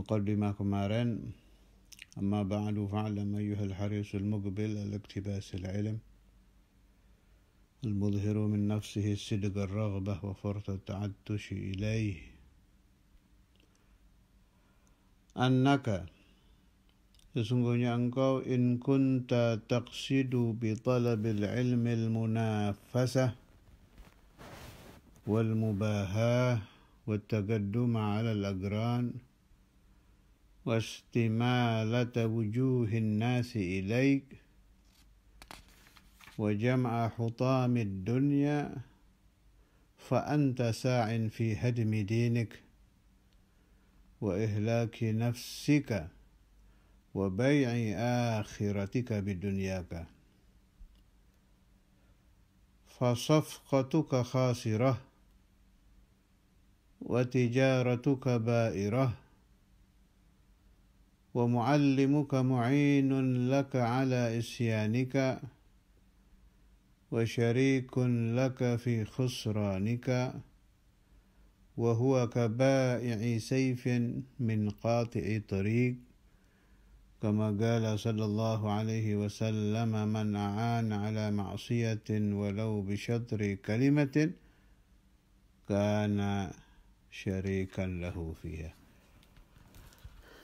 مقدمة كمارين أما بعد فاعلم أيها الحريص المقبل على اقتباس العلم المظهر من نفسه صدق الرغبة وفرط التعطش إليه أنك Sesungguhnya engkau in kunta taqsidu bi talabil ilmi al munafasa wal mubahah wa tagaddum ala al-agran واستمالة وجوه الناس إليك وجمع حطام الدنيا فأنت ساع في هدم دينك وإهلاك نفسك وبيع آخرتك بدنياك فصفقتك خاسرة وتجارتك بائرة ومعلمك معين لك على إسيانك وشريك لك في خسرانك وهو كبائع سيف من قاطع طريق كما قال صلى الله عليه وسلم من أعان على معصية ولو بشطر كلمة كان شريكا له فيها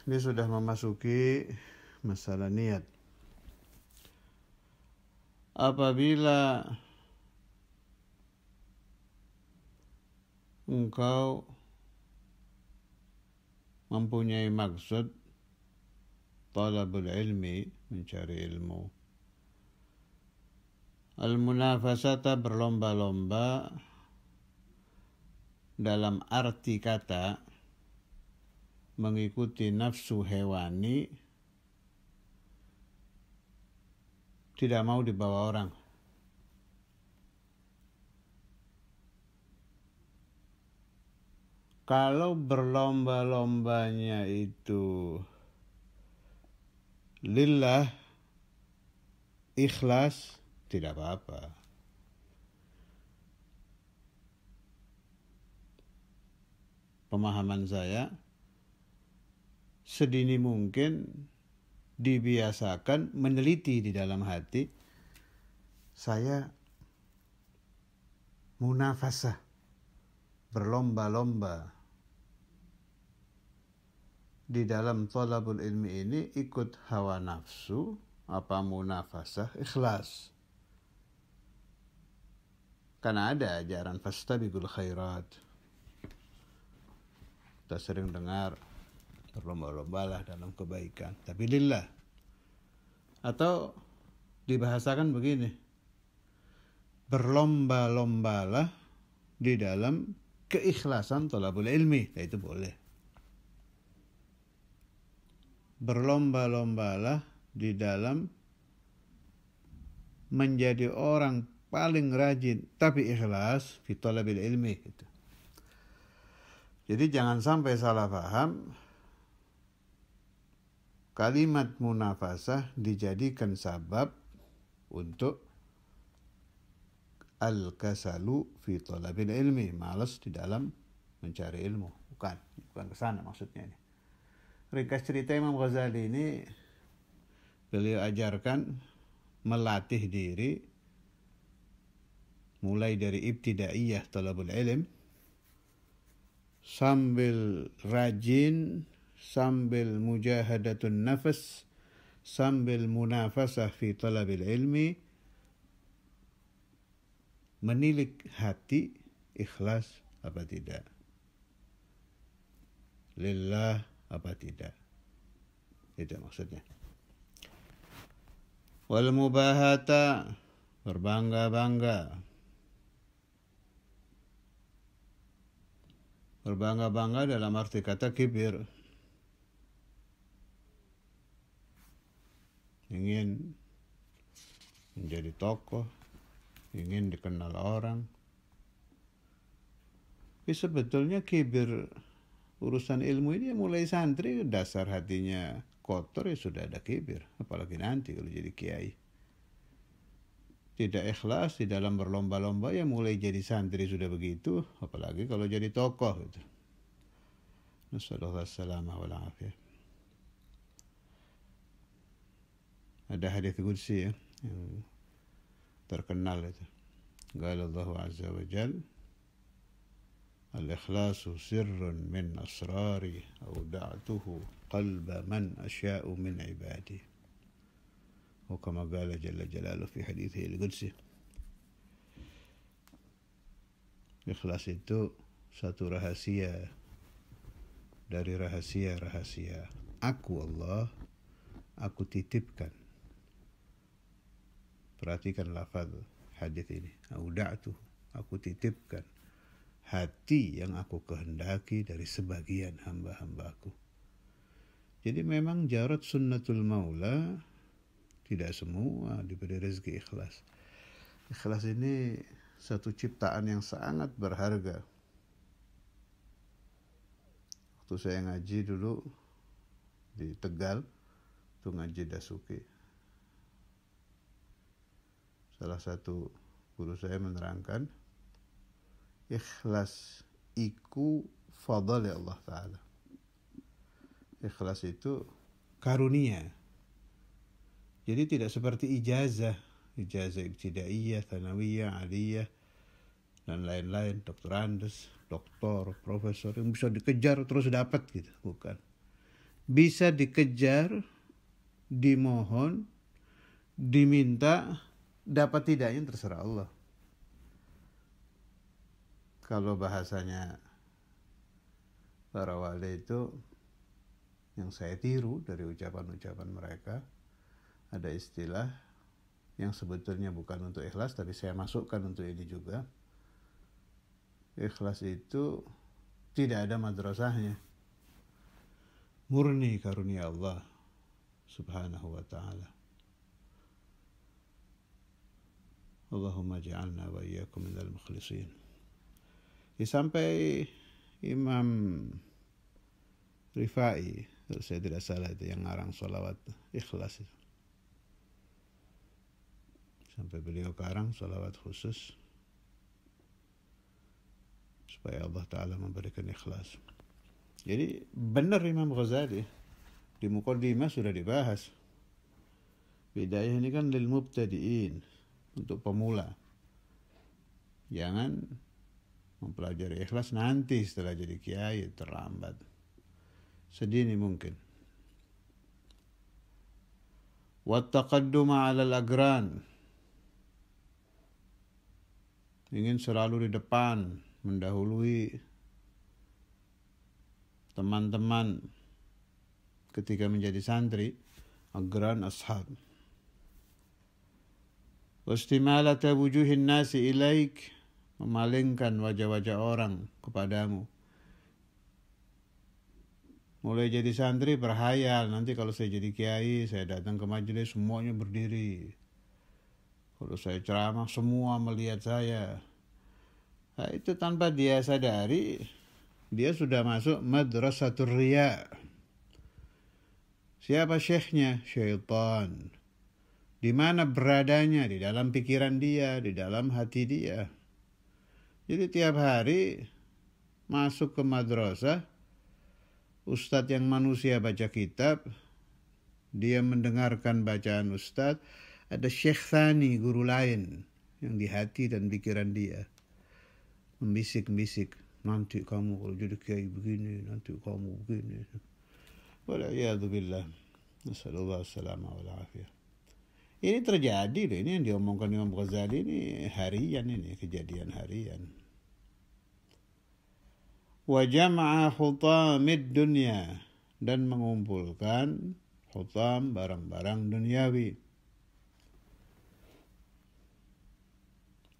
ini sudah memasuki masalah niat. Apabila engkau mempunyai maksud talabul ilmi mencari ilmu al munafasata berlomba-lomba dalam arti kata mengikuti nafsu hewani tidak mau dibawa orang. Kalau berlomba-lombanya itu lillah ikhlas tidak apa-apa. Pemahaman saya, sedini mungkin dibiasakan meneliti di dalam hati saya munafasa berlomba-lomba di dalam tolabul ilmi ini ikut hawa nafsu apa munafasa ikhlas karena ada ajaran fastabikul khairat kita sering dengar berlomba-lombalah dalam kebaikan. Tapi lillah. Atau dibahasakan begini. Berlomba-lombalah di dalam keikhlasan tolabul ilmi. Nah, itu boleh. Berlomba-lombalah di dalam menjadi orang paling rajin tapi ikhlas fitolabil ilmi gitu. Jadi jangan sampai salah paham kalimat munafasah dijadikan sabab untuk al-kasalu fi talabil ilmi, malas di dalam mencari ilmu. Bukan, bukan ke sana maksudnya ini. Ringkas cerita Imam Ghazali ini beliau ajarkan melatih diri mulai dari ibtidaiyah talabul ilm sambil rajin sambil mujahadatun nafas, sambil munafasah fi talabil ilmi, menilik hati ikhlas apa tidak. Lillah apa tidak. Itu maksudnya. Wal mubahata berbangga-bangga. Berbangga-bangga dalam arti kata kibir. ingin menjadi tokoh, ingin dikenal orang. Tapi sebetulnya kibir urusan ilmu ini mulai santri dasar hatinya kotor ya sudah ada kibir. Apalagi nanti kalau jadi kiai. Tidak ikhlas di dalam berlomba-lomba ya mulai jadi santri sudah begitu. Apalagi kalau jadi tokoh gitu. Nusallahu alaihi wasallam هذا حديث قدسي تركنا له قال الله عز وجل الإخلاص سر من أسراري أودعته قلب من أشاء من عبادي وكما قال جل جلاله في حديثه القدسي Ikhlas itu satu rahasia dari rahasia-rahasia. Aku Allah, aku titipkan Perhatikan lafaz hadis ini. Auda'tu, aku titipkan hati yang aku kehendaki dari sebagian hamba-hambaku. Jadi memang jarat sunnatul maula tidak semua diberi rezeki ikhlas. Ikhlas ini satu ciptaan yang sangat berharga. Waktu saya ngaji dulu di Tegal, itu ngaji Dasuki salah satu guru saya menerangkan ikhlas iku fadl ya Allah taala ikhlas itu karunia jadi tidak seperti ijazah ijazah ibtidaiyah tanawiyah aliyah dan lain-lain dokter andes doktor profesor yang bisa dikejar terus dapat gitu bukan bisa dikejar dimohon diminta Dapat tidaknya terserah Allah. Kalau bahasanya para wali itu yang saya tiru dari ucapan-ucapan mereka ada istilah yang sebetulnya bukan untuk ikhlas tapi saya masukkan untuk ini juga ikhlas itu tidak ada madrasahnya murni karunia Allah subhanahu wa ta'ala Allahumma ja'alna wa iyyakum minal mukhlisin. Ya, sampai Imam Rifai, kalau saya tidak salah itu yang ngarang sholawat ikhlas itu. Sampai beliau karang sholawat khusus supaya Allah Ta'ala memberikan ikhlas. Jadi benar Imam Ghazali di Muqaddimah sudah dibahas. Bidayah ini kan lil mubtadi'in untuk pemula. Jangan mempelajari ikhlas nanti setelah jadi kiai terlambat. Sedini mungkin. Wattaqadduma 'ala al-agran. Ingin selalu di depan, mendahului teman-teman ketika menjadi santri, agran ashab. Wastimalat wujuhin nasi ilaik memalingkan wajah-wajah orang kepadamu. Mulai jadi santri berhayal, nanti kalau saya jadi kiai, saya datang ke majelis semuanya berdiri. Kalau saya ceramah semua melihat saya. Nah, itu tanpa dia sadari, dia sudah masuk madrasatul riya. Siapa syekhnya? Syaitan di mana beradanya di dalam pikiran dia, di dalam hati dia. Jadi tiap hari masuk ke madrasah, ustadz yang manusia baca kitab, dia mendengarkan bacaan ustadz, ada Syekh Thani, guru lain yang di hati dan pikiran dia. Membisik-bisik, nanti kamu kalau jadi kiai begini, nanti kamu begini. Wala'iyadu billah. Nasallallahu alaihi ini terjadi deh, ini yang diomongkan Imam Ghazali ini harian ini, kejadian harian. Wa jama'a hutamid dunia dan mengumpulkan hutam barang-barang duniawi.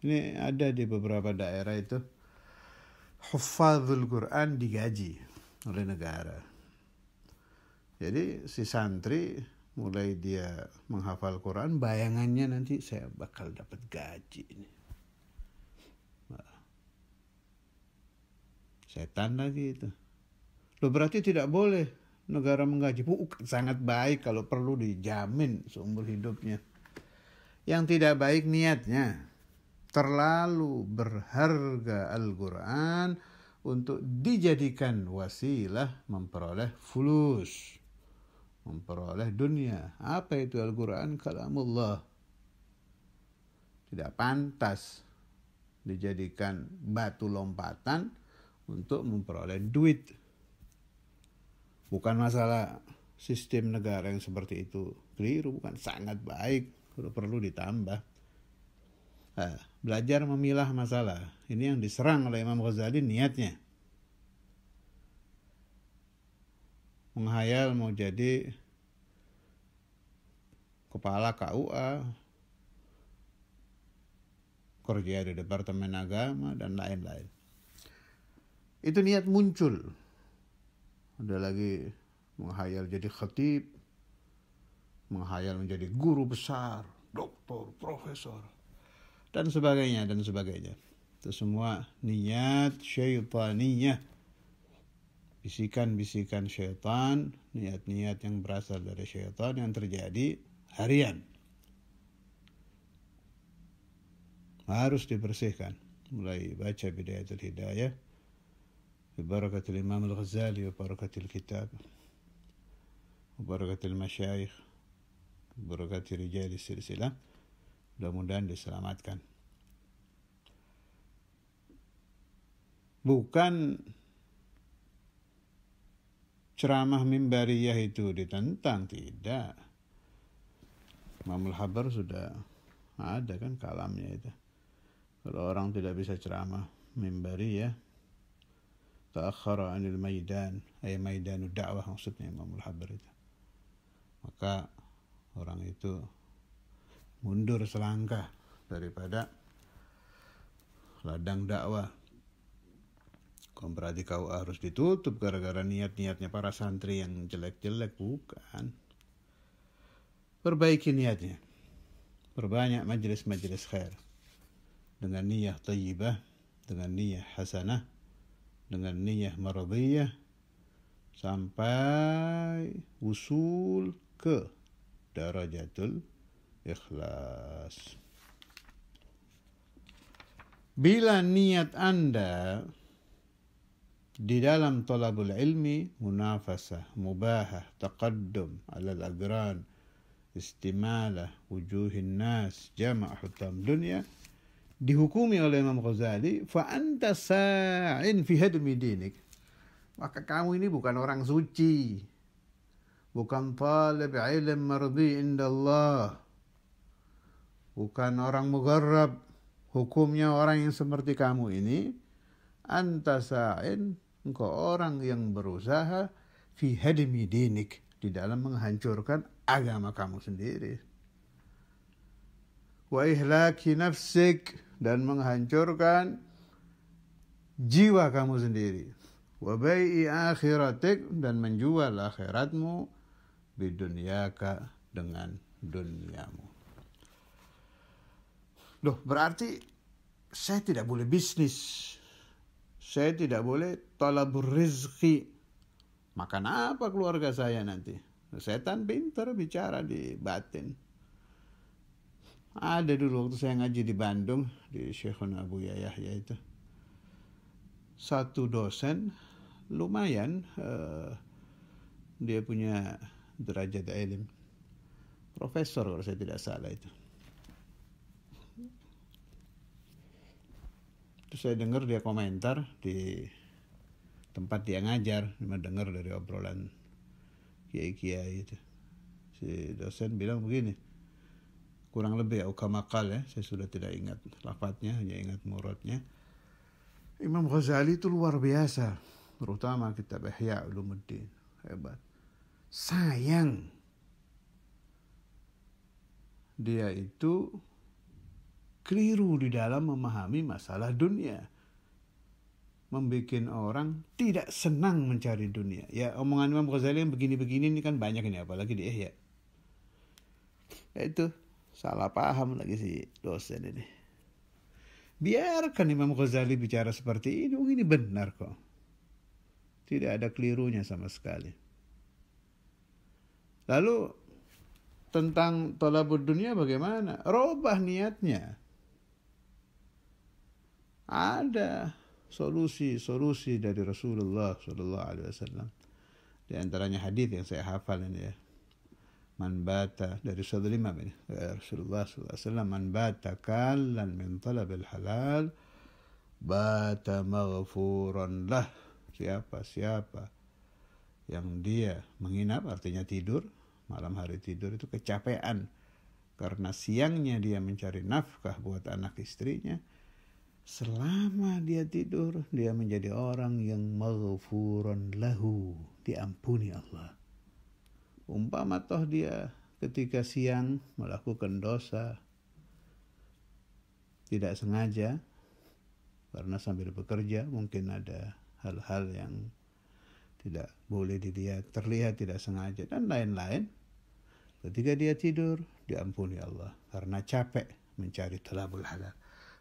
Ini ada di beberapa daerah itu hufadzul Quran digaji oleh negara. Jadi si santri mulai dia menghafal Quran, bayangannya nanti saya bakal dapat gaji ini. Setan lagi itu. lo berarti tidak boleh negara menggaji. Uh, sangat baik kalau perlu dijamin seumur hidupnya. Yang tidak baik niatnya. Terlalu berharga Al-Quran untuk dijadikan wasilah memperoleh fulus memperoleh dunia. Apa itu Al-Quran? Kalamullah. Tidak pantas dijadikan batu lompatan untuk memperoleh duit. Bukan masalah sistem negara yang seperti itu. Keliru, bukan sangat baik. Kalau perlu ditambah. Nah, belajar memilah masalah. Ini yang diserang oleh Imam Ghazali niatnya menghayal mau jadi kepala KUA, kerja di Departemen Agama, dan lain-lain. Itu niat muncul. Ada lagi menghayal jadi khatib, menghayal menjadi guru besar, doktor, profesor, dan sebagainya, dan sebagainya. Itu semua niat syaitaniyah bisikan-bisikan syaitan, niat-niat yang berasal dari syaitan yang terjadi harian. Harus dibersihkan. Mulai baca Bidayatul Hidayah. Barakatul Imam Al-Ghazali, barakatul kitab. Barakatul masyayikh. Barakatul rijal silsilah. Mudah-mudahan diselamatkan. Bukan ceramah mimbariyah itu ditentang tidak Mamul Habar sudah ada kan kalamnya itu kalau orang tidak bisa ceramah mimbariyah ta'akhara anil maidan ay maidanu dakwah maksudnya Mamul Habar itu maka orang itu mundur selangkah daripada ladang dakwah Bukan berarti kau harus ditutup gara-gara niat-niatnya para santri yang jelek-jelek, bukan. Perbaiki niatnya. Perbanyak majelis-majelis khair. Dengan niat tayyibah, dengan niat hasanah, dengan niat maradiyah, sampai usul ke darajatul ikhlas. Bila niat Anda di dalam tolabul ilmi munafasah, mubahah, taqaddum, alal agran, istimalah, wujuhin nas, jama' hutam dunia dihukumi oleh Imam Ghazali fa anta sa'in fi hadmi dinik maka kamu ini bukan orang suci bukan talib ilm mardi indallah bukan orang mugharrab hukumnya orang yang seperti kamu ini anta sa'in engkau orang yang berusaha fi hadmi dinik di dalam menghancurkan agama kamu sendiri wa ihlaki nafsik dan menghancurkan jiwa kamu sendiri wa bai'i akhiratik dan menjual akhiratmu dunyaka dengan duniamu. loh berarti saya tidak boleh bisnis saya tidak boleh tolak rizki. Makan apa keluarga saya nanti? Setan pintar bicara di batin. Ada dulu waktu saya ngaji di Bandung, di Syekhun Abu Yahya itu. Satu dosen, lumayan uh, dia punya derajat ilmu. Profesor kalau saya tidak salah itu. terus saya dengar dia komentar di tempat dia ngajar cuma dengar dari obrolan kiai-kiai itu si dosen bilang begini kurang lebih ya ukamakal ya saya sudah tidak ingat lafadznya hanya ingat muradnya Imam Ghazali itu luar biasa terutama kitab Ihya Ulumuddin hebat sayang dia itu keliru di dalam memahami masalah dunia. membuat orang tidak senang mencari dunia. Ya omongan Imam Ghazali yang begini-begini ini kan banyak ini apalagi di Ihya. Ya itu salah paham lagi si dosen ini. Biarkan Imam Ghazali bicara seperti ini, oh, ini benar kok. Tidak ada kelirunya sama sekali. Lalu tentang tolabud dunia bagaimana? Robah niatnya. Ada solusi-solusi dari Rasulullah Shallallahu Alaihi Wasallam. Di antaranya hadis yang saya hafal ini ya. Man bata dari Saudul ini. Ya, Rasulullah SAW man bata kalan min talabil halal bata maghfuran lah. Siapa siapa yang dia menginap artinya tidur malam hari tidur itu kecapean karena siangnya dia mencari nafkah buat anak istrinya Selama dia tidur, dia menjadi orang yang maghfuran lahu, diampuni Allah. Umpama toh dia ketika siang melakukan dosa, tidak sengaja, karena sambil bekerja mungkin ada hal-hal yang tidak boleh dilihat, terlihat tidak sengaja, dan lain-lain. Ketika dia tidur, diampuni Allah karena capek mencari telabul halal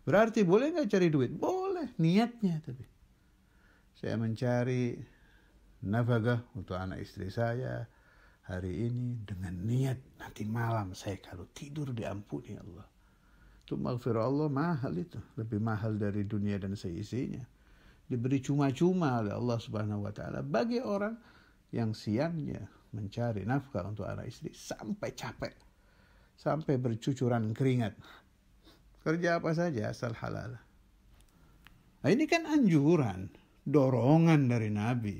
Berarti boleh nggak cari duit? Boleh, niatnya tapi. Saya mencari nafkah untuk anak istri saya hari ini dengan niat nanti malam saya kalau tidur diampuni Allah. Itu maghfirah Allah mahal itu. Lebih mahal dari dunia dan seisinya. Diberi cuma-cuma oleh Allah subhanahu wa ta'ala. Bagi orang yang siangnya mencari nafkah untuk anak istri sampai capek. Sampai bercucuran keringat Kerja apa saja asal halal. Nah, ini kan anjuran, dorongan dari Nabi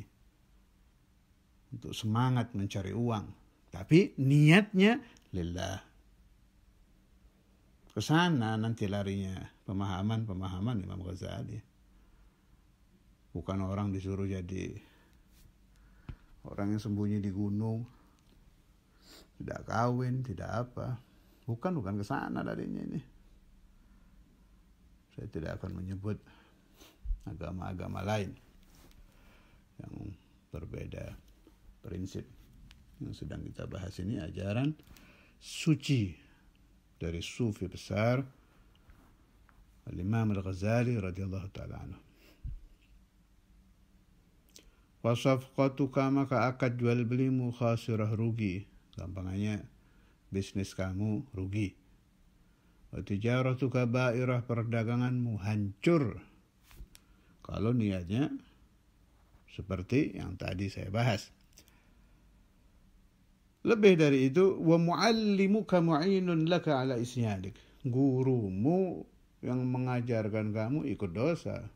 untuk semangat mencari uang. Tapi niatnya lillah. Ke nanti larinya pemahaman-pemahaman Imam Ghazali. Bukan orang disuruh jadi orang yang sembunyi di gunung, tidak kawin, tidak apa. Bukan bukan kesana sana larinya ini saya tidak akan menyebut agama-agama lain yang berbeda prinsip yang sedang kita bahas ini ajaran suci dari sufi besar Al-Imam Al-Ghazali radhiyallahu taala anhu. Wasafqatuka maka akad jual belimu khasirah rugi. Gampangannya bisnis kamu rugi. Wa tijaratuka ba'irah perdaganganmu hancur. Kalau niatnya seperti yang tadi saya bahas. Lebih dari itu, wa muallimuka mu'inun laka ala isyadik. Gurumu yang mengajarkan kamu ikut dosa.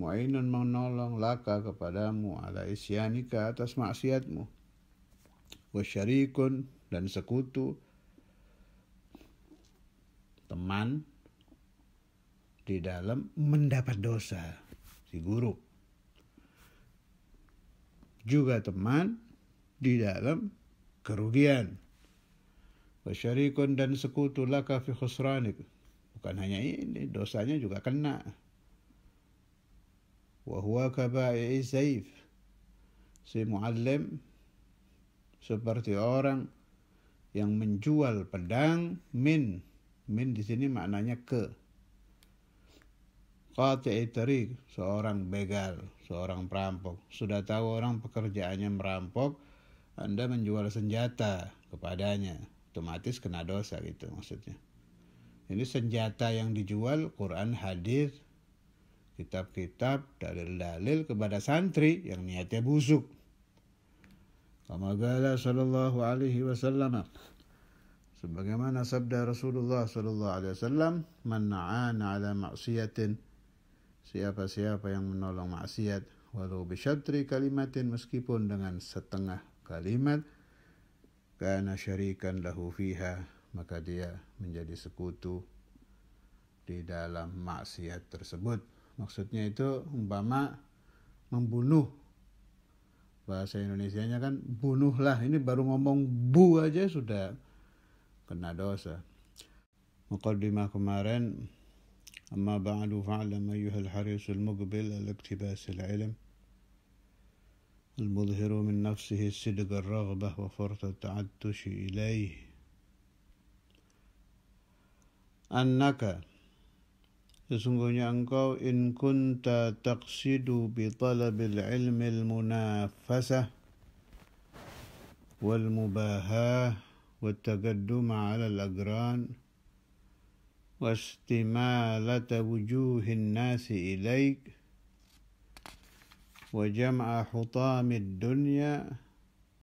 Mu'inun menolong laka kepadamu ala isyanika atas maksiatmu. Wa syarikun dan sekutu teman di dalam mendapat dosa si guru juga teman di dalam kerugian wasyarikun dan sekutu laka fi khusranik bukan hanya ini dosanya juga kena wahwa kaba'i zaif si muallim seperti orang yang menjual pedang min Min di sini maknanya ke. Qati'i seorang begal, seorang perampok. Sudah tahu orang pekerjaannya merampok, Anda menjual senjata kepadanya. Otomatis kena dosa gitu maksudnya. Ini senjata yang dijual Quran, hadis, kitab-kitab, dalil-dalil kepada santri yang niatnya busuk. Kama gala sallallahu alaihi wasallam. Sebagaimana sabda Rasulullah sallallahu alaihi wasallam, "Man 'ala ma'siyatin" Siapa-siapa yang menolong maksiat walau syatri kalimatin meskipun dengan setengah kalimat karena syarikan lahu fiha maka dia menjadi sekutu di dalam maksiat tersebut. Maksudnya itu umpama membunuh bahasa Indonesianya kan bunuhlah ini baru ngomong bu aja sudah kena dosa. مقدمة كمارين أما بعد فاعلم أيها الحريص المقبل iktibas al العلم المظهر من نفسه صدق الرغبة وفرط التعدش إليه أنك Sesungguhnya engkau in kunta taqsidu bi talabil ilmi والتقدم على الأقران واستمالة وجوه الناس إليك وجمع حطام الدنيا